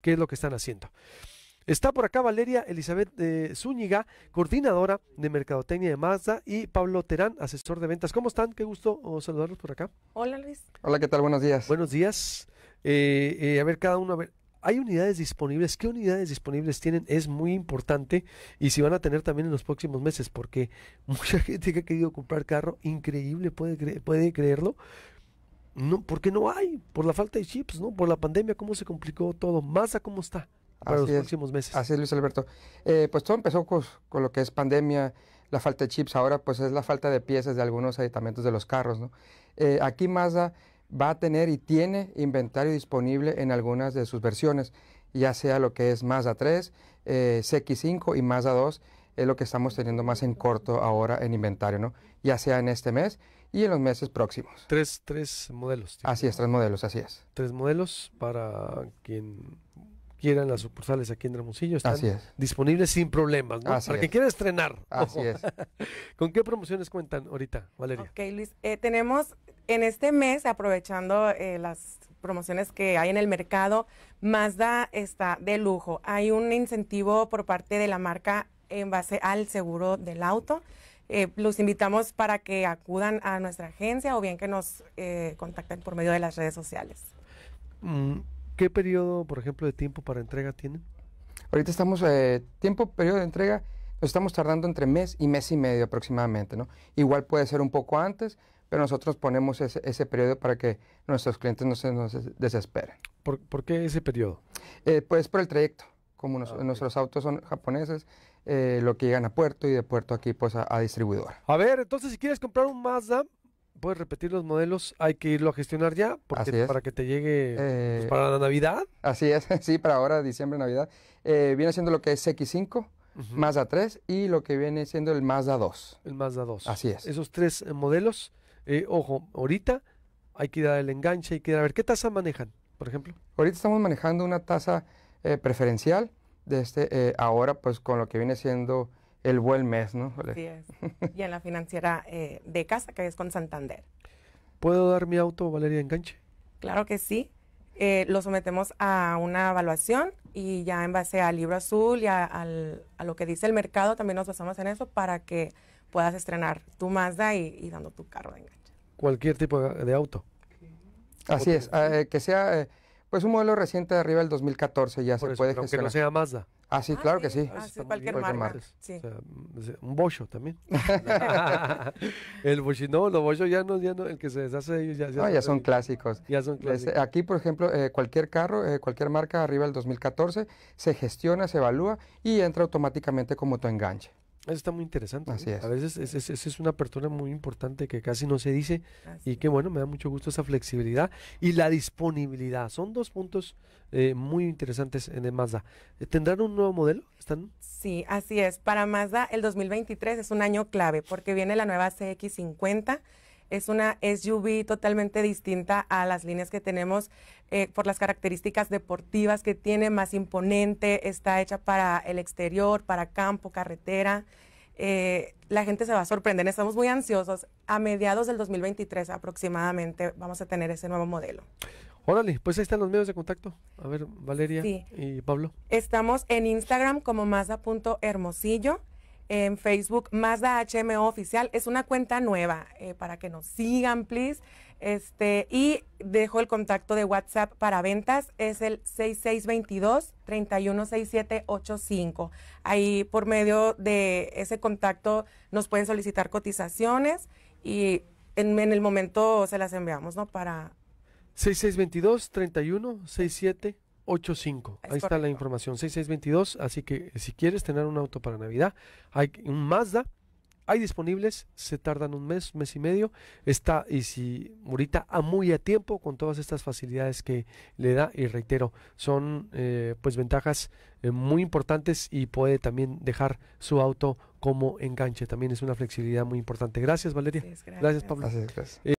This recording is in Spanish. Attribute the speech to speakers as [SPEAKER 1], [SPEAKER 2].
[SPEAKER 1] qué es lo que están haciendo. Está por acá Valeria Elizabeth eh, Zúñiga, coordinadora de Mercadotecnia de Mazda, y Pablo Terán, asesor de ventas. ¿Cómo están? Qué gusto oh, saludarlos por acá. Hola Luis. Hola, ¿qué tal? Buenos días. Buenos días. Eh, eh, a ver, cada uno, a ver, hay unidades disponibles. ¿Qué unidades disponibles tienen? Es muy importante y si van a tener también en los próximos meses, porque mucha gente que ha querido comprar carro, increíble, puede, puede creerlo, no, porque no hay, por la falta de chips, ¿no? Por la pandemia, cómo se complicó todo, más cómo está para los próximos meses. Así es, Luis Alberto. Eh, pues todo empezó con, lo que es pandemia,
[SPEAKER 2] la falta de chips, ahora pues es la falta de piezas de algunos aditamentos de los carros, ¿no? Eh, aquí Mazda va a tener y tiene inventario disponible en algunas de sus versiones, ya sea lo que es Mazda 3, eh, CX5 y Mazda 2, es lo que estamos teniendo más en corto ahora en inventario, ¿no? Ya sea en este mes y en los meses próximos. Tres,
[SPEAKER 1] tres modelos.
[SPEAKER 2] Así es, tres modelos, así es.
[SPEAKER 1] Tres modelos para quien quieran las sucursales aquí en Hermosillo están así disponibles sin problemas, ¿no? para quien quiera estrenar. Así es. ¿Con qué promociones cuentan ahorita, Valeria?
[SPEAKER 3] Ok, Luis, eh, tenemos en este mes, aprovechando eh, las promociones que hay en el mercado, Mazda está de lujo. Hay un incentivo por parte de la marca en base al seguro del auto. Eh, los invitamos para que acudan a nuestra agencia o bien que nos eh, contacten por medio de las redes sociales.
[SPEAKER 1] Mm, ¿Qué periodo, por ejemplo, de tiempo para entrega tienen?
[SPEAKER 2] Ahorita estamos, eh, tiempo, periodo de entrega, nos estamos tardando entre mes y mes y medio aproximadamente, ¿no? Igual puede ser un poco antes, pero nosotros ponemos ese, periodo para que nuestros clientes no se nos desesperen. ¿Por, qué ese periodo? pues por el trayecto. Como ah, nuestros autos son japoneses, eh, lo que llegan a puerto y de puerto aquí pues a, distribuidor.
[SPEAKER 1] A ver, entonces si quieres comprar un Mazda, puedes repetir los modelos, hay que irlo a gestionar ya porque para que te llegue pues, eh, para
[SPEAKER 2] la Navidad. Así es, sí, para ahora, diciembre, Navidad. Eh, viene siendo lo que es X5, Mazda 3 y lo que viene siendo
[SPEAKER 1] el Mazda 2. El Mazda 2. Así es. Esos tres modelos, ojo, ahorita hay que dar el enganche, hay que ir a ver qué tasa manejan, por ejemplo.
[SPEAKER 2] Ahorita estamos manejando una tasa preferencial de este, eh, ahora pues con lo que viene siendo el buen mes,
[SPEAKER 1] ¿no? Sí
[SPEAKER 3] es. y en la financiera eh, de casa, que es con Santander.
[SPEAKER 1] ¿Puedo dar mi auto, Valeria Enganche?
[SPEAKER 3] Claro que sí. Eh, lo sometemos a una evaluación y ya en base al libro azul y a, lo que dice el mercado también nos basamos en eso para que puedas estrenar tu Mazda y, dando tu carro de enganche.
[SPEAKER 1] Cualquier tipo de
[SPEAKER 2] auto. Así es, que sea pues un modelo reciente de arriba del 2014
[SPEAKER 1] ya se puede gestionar. Aunque no sea Mazda. Ah, sí, claro ah, que sí. Ah, cualquier, marca. Mm, un Bosho también. el Bosch, no, los Bosch ya no, ya no, el que se deshace de ya, ya son
[SPEAKER 2] clásicos. Ya son clásicos. aquí, por ejemplo, eh, cualquier carro, eh, cualquier marca arriba del 2014 se gestiona, se evalúa y entra automáticamente como tu enganche.
[SPEAKER 1] Eso está muy interesante. A veces es, es, una apertura muy importante que casi no se dice y que bueno, me da mucho gusto esa flexibilidad y la disponibilidad. Son dos puntos eh, muy interesantes en el Mazda. Eh, ¿Tendrán un nuevo modelo? ¿Están?
[SPEAKER 3] Sí, así es. Para Mazda el 2023 es un año clave porque viene la nueva CX50 es una SUV totalmente distinta a las líneas que tenemos eh, por las características deportivas que tiene, más imponente, está hecha para el exterior, para campo, carretera. Eh, la gente se va a sorprender, estamos muy ansiosos. A mediados del 2023 aproximadamente vamos a tener ese nuevo modelo.
[SPEAKER 1] Órale, pues ahí están los medios de contacto. A ver, Valeria y Pablo.
[SPEAKER 3] Estamos en Instagram como masa.hermosillo en Facebook, Mazda HMO Oficial. Es una cuenta nueva eh, para que nos sigan, please. Este, y dejo el contacto de WhatsApp para ventas, es el 6622-316785. Ahí por medio de ese contacto nos pueden solicitar cotizaciones y en, en el momento se las enviamos, ¿no? Para...
[SPEAKER 1] 6622-316785. 85. Ahí está la información, 6622. Así que si quieres tener un auto para Navidad, hay un Mazda, hay disponibles, se tardan un mes, mes y medio. Está, y si ahorita a muy a tiempo con todas estas facilidades que le da, y reitero, son eh, pues ventajas eh, muy importantes y puede también dejar su auto como enganche. También es una flexibilidad muy importante. Gracias, Valeria. Gracias, Pablo. Gracias, eh,